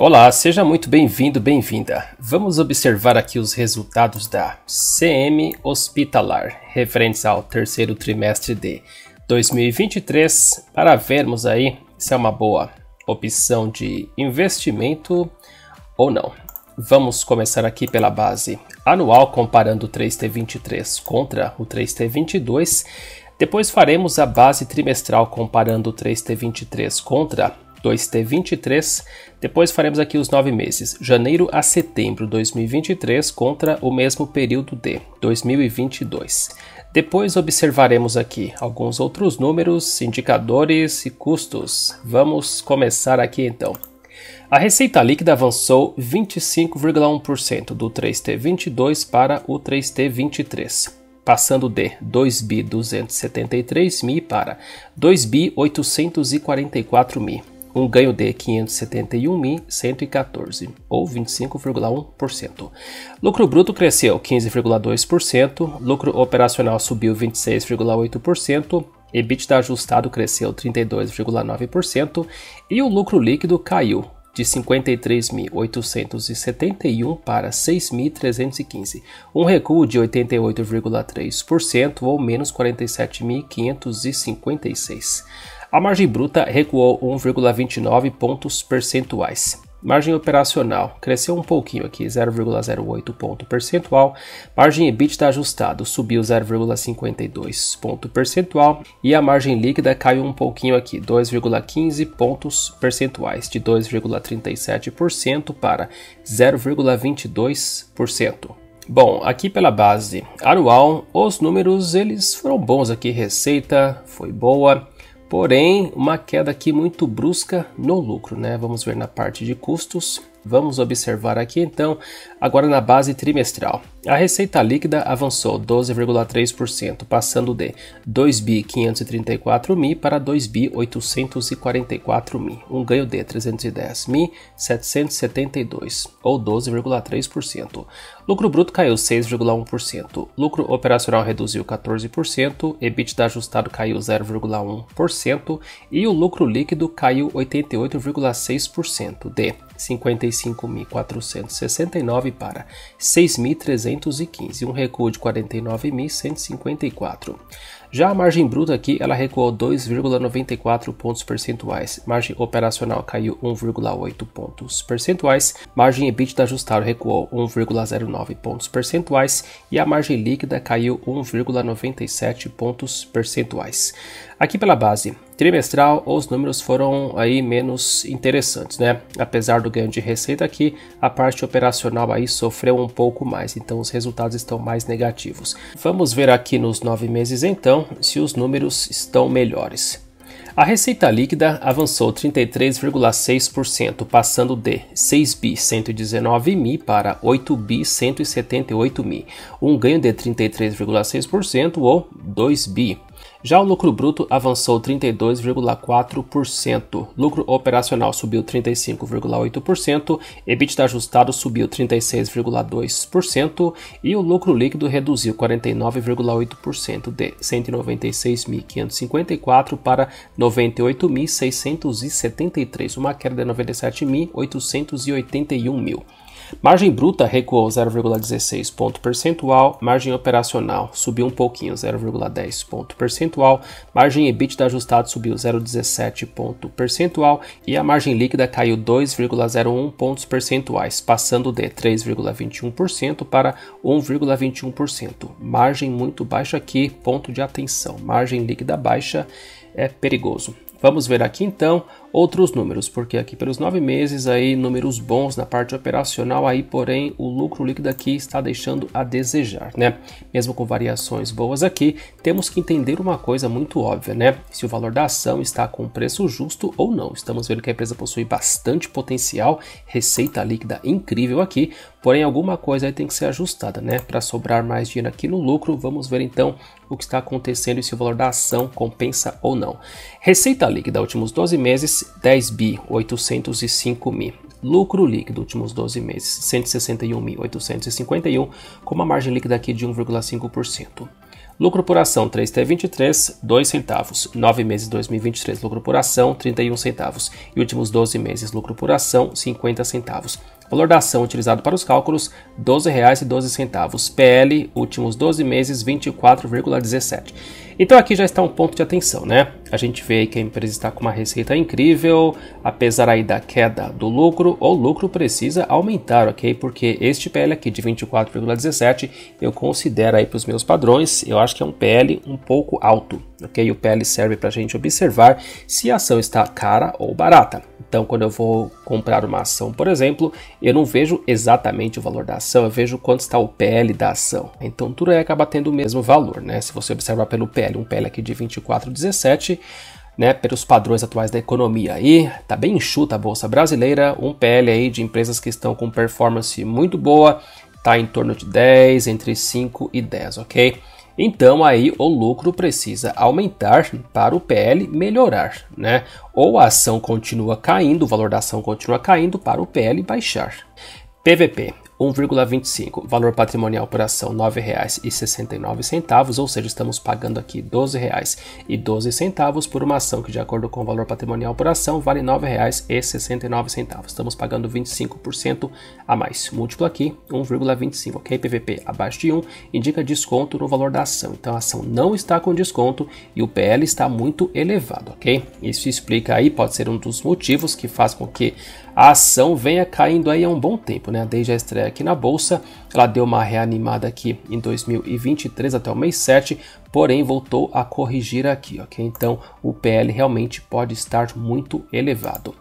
Olá, seja muito bem-vindo, bem-vinda. Vamos observar aqui os resultados da CM hospitalar, referentes ao terceiro trimestre de 2023, para vermos aí se é uma boa opção de investimento ou não. Vamos começar aqui pela base anual, comparando o 3T23 contra o 3T22. Depois faremos a base trimestral comparando o 3T23 contra 2T23. Depois faremos aqui os nove meses, janeiro a setembro 2023 contra o mesmo período de 2022. Depois observaremos aqui alguns outros números, indicadores e custos. Vamos começar aqui então. A receita líquida avançou 25,1% do 3T22 para o 3T23 passando de 2.273.000 para 2.844.000 um ganho de 571.114, ou 25,1%. Lucro bruto cresceu 15,2%, lucro operacional subiu 26,8%, EBITDA ajustado cresceu 32,9% e o lucro líquido caiu de 53.871 para 6.315, um recuo de 88,3% ou menos 47.556. A margem bruta recuou 1,29 pontos percentuais. Margem operacional cresceu um pouquinho aqui, 0,08 ponto percentual. Margem EBITDA ajustado subiu 0,52 ponto percentual e a margem líquida caiu um pouquinho aqui, 2,15 pontos percentuais, de 2,37% para 0,22%. Bom, aqui pela base anual, os números eles foram bons aqui, receita foi boa, Porém, uma queda aqui muito brusca no lucro, né? Vamos ver na parte de custos. Vamos observar aqui então, agora na base trimestral. A receita líquida avançou 12,3%, passando de 2 bi 534 mil para 2 bi 844 mil, um ganho de 310 mil 772, ou 12,3%. Lucro bruto caiu 6,1%, lucro operacional reduziu 14%, EBITDA ajustado caiu 0,1% e o lucro líquido caiu 88,6% de 55.469 para 6.315, um recuo de 49.154. Já a margem bruta aqui, ela recuou 2,94 pontos percentuais. Margem operacional caiu 1,8 pontos percentuais. Margem EBITDA ajustada recuou 1,09 pontos percentuais e a margem líquida caiu 1,97 pontos percentuais. Aqui pela base trimestral, os números foram aí menos interessantes, né? Apesar do ganho de receita aqui, a parte operacional aí sofreu um pouco mais, então os resultados estão mais negativos. Vamos ver aqui nos nove meses então se os números estão melhores. A receita líquida avançou 33,6%, passando de 6 b 119 mil para 8 b 178 mil, um ganho de 33,6% ou 2 b já o lucro bruto avançou 32,4%, lucro operacional subiu 35,8%, EBITDA ajustado subiu 36,2% e o lucro líquido reduziu 49,8% de 196.554 para 98.673, uma queda de 97.881 mil. Margem bruta recuou 0,16 ponto percentual, margem operacional subiu um pouquinho, 0,10 ponto percentual, margem EBITDA ajustada subiu 0,17 ponto percentual e a margem líquida caiu 2,01 pontos percentuais, passando de 3,21% para 1,21%. Margem muito baixa aqui, ponto de atenção. Margem líquida baixa é perigoso. Vamos ver aqui então outros números, porque aqui pelos nove meses aí números bons na parte operacional aí, porém o lucro líquido aqui está deixando a desejar, né? Mesmo com variações boas aqui, temos que entender uma coisa muito óbvia, né? Se o valor da ação está com preço justo ou não. Estamos vendo que a empresa possui bastante potencial, receita líquida incrível aqui, porém alguma coisa aí tem que ser ajustada, né? Para sobrar mais dinheiro aqui no lucro, vamos ver então o que está acontecendo e se o valor da ação compensa ou não. Receita líquida, últimos 12 meses 10B, 805 mil. Lucro líquido, últimos 12 meses, 161.851, com uma margem líquida aqui de 1,5%. Lucro por ação 3T23, 2 centavos. 9 meses 2023, lucro por ação 31 centavos. E últimos 12 meses, lucro por ação 50 centavos. Valor da ação utilizado para os cálculos R$ 12,12. PL, últimos 12 meses, 24,17. Então aqui já está um ponto de atenção, né? a gente vê que a empresa está com uma receita incrível, apesar aí da queda do lucro, o lucro precisa aumentar, ok? Porque este PL aqui de 24,17 eu considero aí para os meus padrões, eu acho que é um PL um pouco alto, ok? O PL serve para a gente observar se a ação está cara ou barata. Então, quando eu vou comprar uma ação, por exemplo, eu não vejo exatamente o valor da ação, eu vejo quanto está o PL da ação. Então, tudo aí acaba tendo o mesmo valor, né? Se você observar pelo PL, um PL aqui de 24,17 né, pelos padrões atuais da economia. aí tá bem enxuta a bolsa brasileira, um PL aí de empresas que estão com performance muito boa, tá em torno de 10, entre 5 e 10, ok? Então aí o lucro precisa aumentar para o PL melhorar, né? Ou a ação continua caindo, o valor da ação continua caindo para o PL baixar. PVP. 1,25. Valor patrimonial por ação R$ 9,69, ou seja, estamos pagando aqui R$ 12,12 por uma ação que, de acordo com o valor patrimonial por ação, vale R$ 9,69. Estamos pagando 25% a mais. Múltiplo aqui, 1,25, ok? PVP abaixo de 1 indica desconto no valor da ação. Então a ação não está com desconto e o PL está muito elevado, ok? Isso explica aí, pode ser um dos motivos que faz com que a ação venha caindo aí há um bom tempo, né? Desde a estreia aqui na bolsa, ela deu uma reanimada aqui em 2023 até o mês 7, porém voltou a corrigir aqui, ok? Então o PL realmente pode estar muito elevado.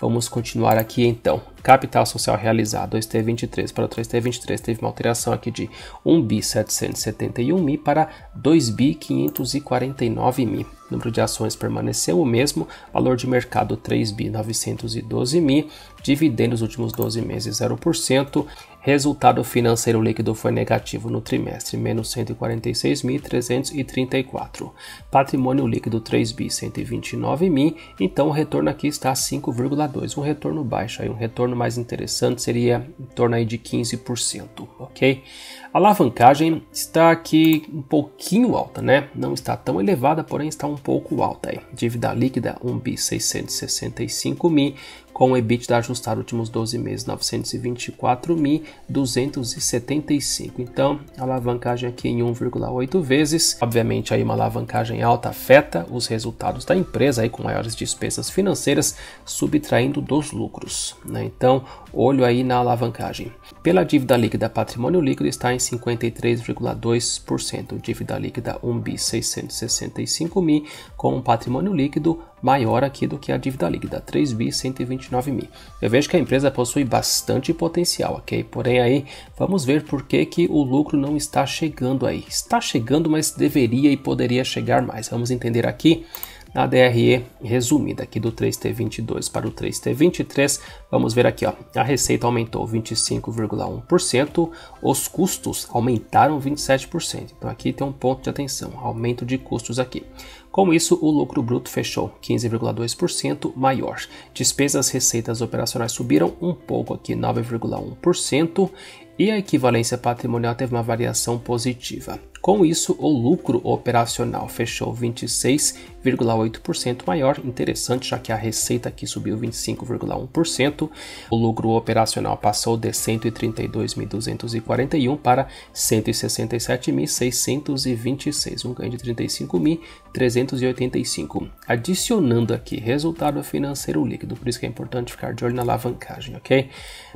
Vamos continuar aqui então. Capital social realizado 2T23 para 3T23 teve uma alteração aqui de 1 b 771 mil para 2 b 549 mil. Número de ações permaneceu o mesmo, valor de mercado 3 b 912 mil, dividendos nos últimos 12 meses 0%, Resultado financeiro líquido foi negativo no trimestre, menos 146.334. Patrimônio líquido 3 bi 129 mil, então o retorno aqui está 5,2, um retorno baixo, aí um retorno mais interessante seria em torno aí de 15%, OK? A alavancagem está aqui um pouquinho alta, né? Não está tão elevada, porém está um pouco alta aí. Dívida líquida 1 bi 665 mil, com o EBITDA ajustado últimos 12 meses 924.275. Então, alavancagem aqui em 1,8 vezes. Obviamente, aí uma alavancagem alta afeta os resultados da empresa aí com maiores despesas financeiras, subtraindo dos lucros. Né? Então, olho aí na alavancagem. Pela dívida líquida, patrimônio líquido está em 53,2%, dívida líquida 1.665.000 mil com um patrimônio líquido maior aqui do que a dívida líquida, 3 bi 129 mil. Eu vejo que a empresa possui bastante potencial, ok? Porém aí, vamos ver por que, que o lucro não está chegando aí. Está chegando, mas deveria e poderia chegar mais. Vamos entender aqui na DRE resumida aqui do 3T22 para o 3T23, vamos ver aqui, ó, a receita aumentou 25,1%, os custos aumentaram 27%. Então aqui tem um ponto de atenção, aumento de custos aqui. Com isso, o lucro bruto fechou 15,2% maior. Despesas receitas operacionais subiram um pouco aqui, 9,1%, e a equivalência patrimonial teve uma variação positiva. Com isso, o lucro operacional fechou 26,8% maior, interessante já que a receita aqui subiu 25,1%. O lucro operacional passou de 132.241 para 167.626, um ganho de 35.385. Adicionando aqui resultado financeiro líquido, por isso que é importante ficar de olho na alavancagem, ok?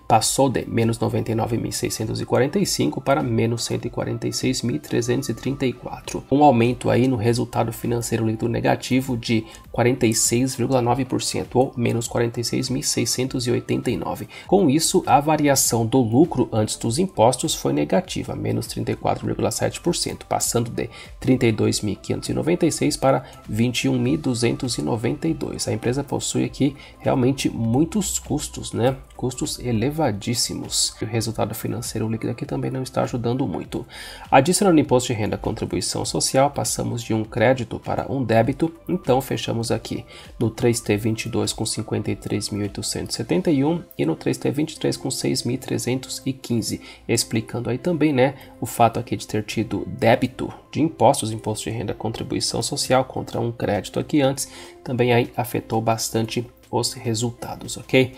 Passou de menos 99.600 645 para menos 146.334, um aumento aí no resultado financeiro líquido negativo de 46,9% ou menos 46.689. Com isso, a variação do lucro antes dos impostos foi negativa, menos 34,7%, passando de 32.596 para 21.292. A empresa possui aqui realmente muitos custos, né? custos elevadíssimos. E o resultado financeiro líquido aqui também não está ajudando muito. Adicionando imposto de renda contribuição social, passamos de um crédito para um débito, então fechamos aqui no 3T22 com 53.871 e no 3T23 com 6.315, explicando aí também, né, o fato aqui de ter tido débito de impostos, imposto de renda contribuição social contra um crédito aqui antes, também aí afetou bastante os resultados, ok?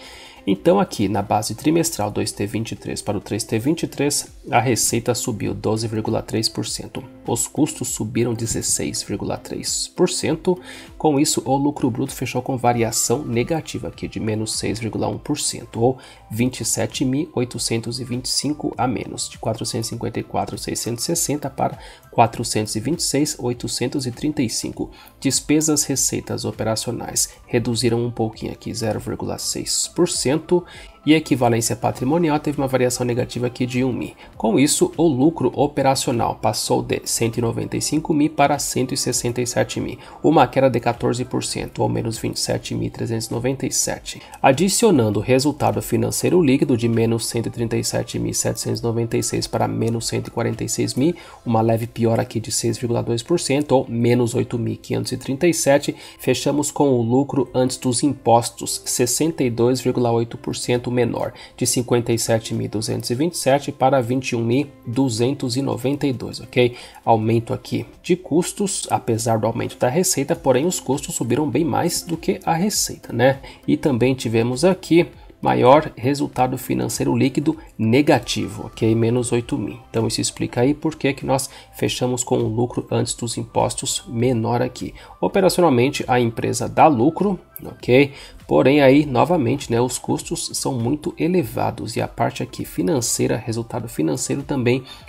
Então, aqui na base trimestral 2T23 para o 3T23, a receita subiu 12,3%, os custos subiram 16,3%, com isso o lucro bruto fechou com variação negativa aqui de menos 6,1%, ou 27.825 a menos, de 454.660 para 426.835. Despesas receitas operacionais reduziram um pouquinho aqui, 0,6% momento e a equivalência patrimonial teve uma variação negativa aqui de 1 mi. Com isso, o lucro operacional passou de 195 mi para 167 mi, uma queda de 14%, ou menos 27.397. Adicionando o resultado financeiro líquido de menos 137.796 para menos 146 mi, uma leve piora aqui de 6,2%, ou menos 8.537, fechamos com o lucro antes dos impostos, 62,8% menor, de 57.227 para 21.292, ok? Aumento aqui de custos, apesar do aumento da receita, porém os custos subiram bem mais do que a receita, né? E também tivemos aqui maior resultado financeiro líquido negativo, ok? Menos 8 mil. Então isso explica aí por que, que nós fechamos com um lucro antes dos impostos menor aqui. Operacionalmente a empresa dá lucro, ok? Porém, aí, novamente, né, os custos são muito elevados e a parte aqui financeira, resultado financeiro também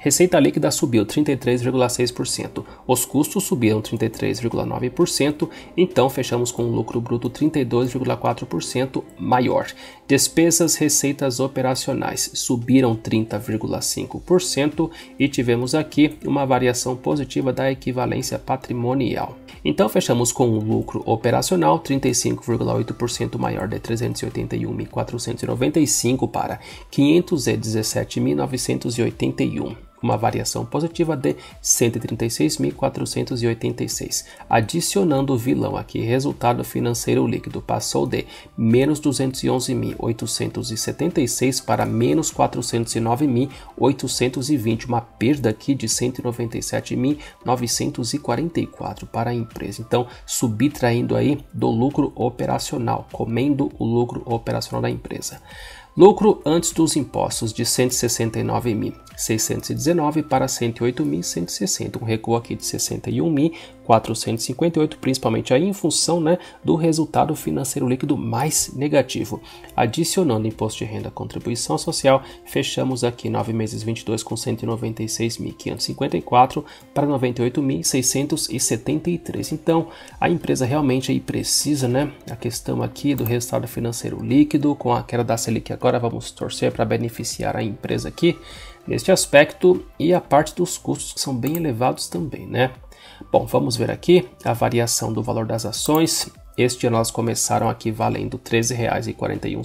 Receita líquida subiu 33,6%, os custos subiram 33,9%, então fechamos com um lucro bruto 32,4% maior. Despesas receitas operacionais subiram 30,5% e tivemos aqui uma variação positiva da equivalência patrimonial. Então fechamos com um lucro operacional 35,8% maior de 381.495 para 517.981 uma variação positiva de 136.486, adicionando o vilão aqui, resultado financeiro líquido passou de menos 211.876 para menos 409.820, uma perda aqui de 197.944 para a empresa. Então, subtraindo aí do lucro operacional, comendo o lucro operacional da empresa. Lucro antes dos impostos de 169.619 para 108.160, um recuo aqui de mil. 458, principalmente aí em função né, do resultado financeiro líquido mais negativo. Adicionando imposto de renda, contribuição social, fechamos aqui 9 meses 22 com 196.554 para 98.673. Então, a empresa realmente aí precisa, né? A questão aqui do resultado financeiro líquido com a queda da Selic agora vamos torcer para beneficiar a empresa aqui neste aspecto e a parte dos custos que são bem elevados também, né? Bom, vamos ver aqui a variação do valor das ações. Este ano elas começaram aqui valendo R$ 13,41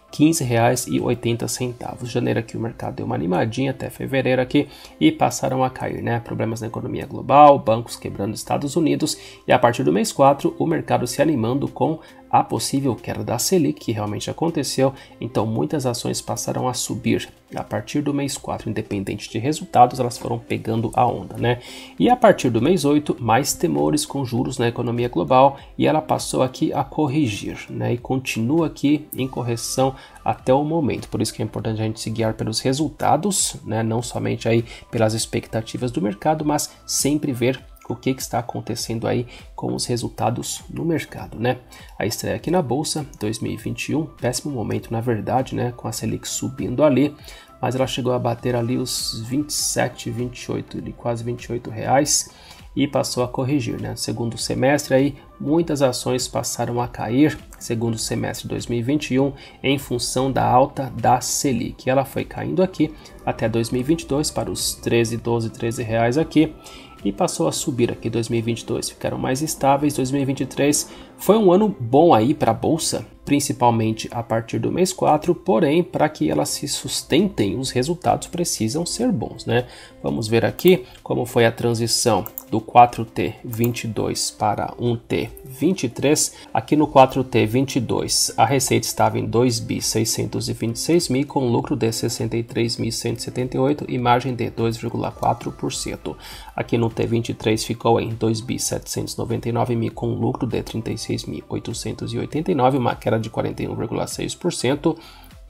R$ 15,80. Janeiro aqui o mercado deu uma animadinha até fevereiro aqui e passaram a cair, né? Problemas na economia global, bancos quebrando Estados Unidos e a partir do mês 4 o mercado se animando com a possível queda da Selic, que realmente aconteceu, então muitas ações passaram a subir. A partir do mês 4, independente de resultados, elas foram pegando a onda, né? E a partir do mês 8, mais temores com juros na economia global e ela passou aqui a corrigir, né? E continua aqui em correção até o momento. Por isso que é importante a gente se guiar pelos resultados, né? Não somente aí pelas expectativas do mercado, mas sempre ver o que, que está acontecendo aí com os resultados no mercado, né? A estreia aqui na bolsa 2021, péssimo momento na verdade, né, com a Selic subindo ali, mas ela chegou a bater ali os 27, 28, ali, quase 28 reais e passou a corrigir, né? Segundo semestre aí, muitas ações passaram a cair, segundo semestre de 2021, em função da alta da Selic. Ela foi caindo aqui até 2022 para os 13, 12, 13 reais aqui e passou a subir aqui 2022, ficaram mais estáveis, 2023 foi um ano bom aí para a bolsa, principalmente a partir do mês 4, porém, para que elas se sustentem, os resultados precisam ser bons, né? Vamos ver aqui como foi a transição do 4T22 para 1T23. Aqui no 4T22, a receita estava em 2 626 mil com lucro de 63.178 e margem de 2,4%. Aqui no T23 ficou em 2 799 mil com lucro de 35 6.889, uma queda de 41,6%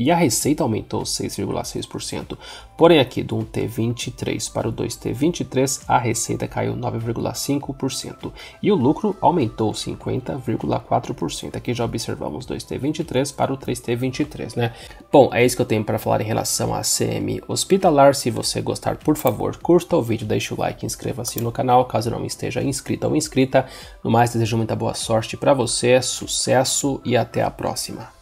e a receita aumentou 6,6%. Porém, aqui do 1T23 para o 2T23, a receita caiu 9,5% e o lucro aumentou 50,4%. Aqui já observamos 2T23 para o 3T23, né? Bom, é isso que eu tenho para falar em relação à CM Hospitalar. Se você gostar, por favor, curta o vídeo, deixe o like, inscreva-se no canal, caso não esteja inscrito ou inscrita. No mais, desejo muita boa sorte para você, sucesso e até a próxima.